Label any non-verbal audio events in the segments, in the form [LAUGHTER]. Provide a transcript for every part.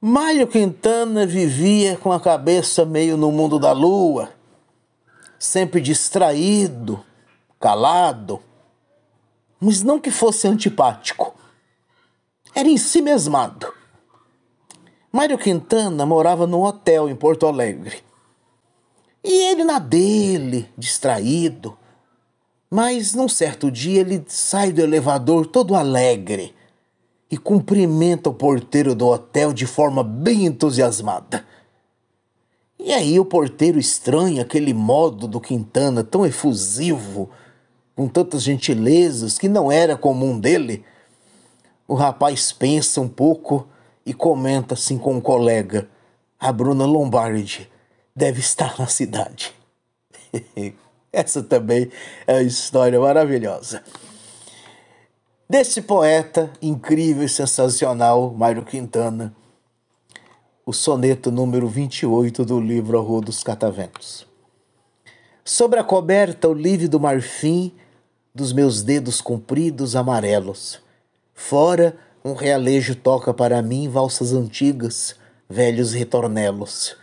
Mário Quintana vivia com a cabeça meio no mundo da lua, sempre distraído, calado, mas não que fosse antipático. Era em si mesmado. Mário Quintana morava num hotel em Porto Alegre. E ele na dele, distraído. Mas num certo dia ele sai do elevador todo alegre e cumprimenta o porteiro do hotel de forma bem entusiasmada. E aí o porteiro estranha aquele modo do Quintana tão efusivo, com tantas gentilezas que não era comum dele. O rapaz pensa um pouco e comenta assim com um colega: A Bruna Lombardi deve estar na cidade. [LAUGHS] Essa também é uma história maravilhosa desse poeta incrível e sensacional, Mário Quintana, o soneto número 28 do livro A Rua dos Cataventos. Sobre a coberta, o lívido marfim dos meus dedos compridos amarelos. Fora, um realejo toca para mim valsas antigas, velhos retornelos.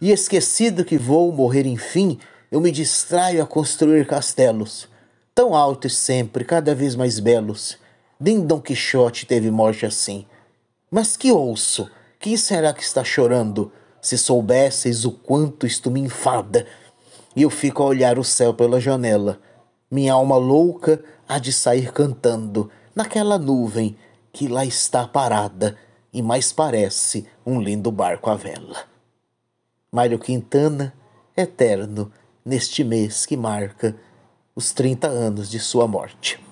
E esquecido que vou morrer enfim, eu me distraio a construir castelos tão altos sempre, cada vez mais belos. Nem Dom Quixote teve morte assim. Mas que ouço? Quem será que está chorando? Se soubesseis o quanto isto me enfada. E eu fico a olhar o céu pela janela. Minha alma louca há de sair cantando naquela nuvem que lá está parada e mais parece um lindo barco à vela. Mário Quintana, eterno, neste mês que marca os 30 anos de sua morte.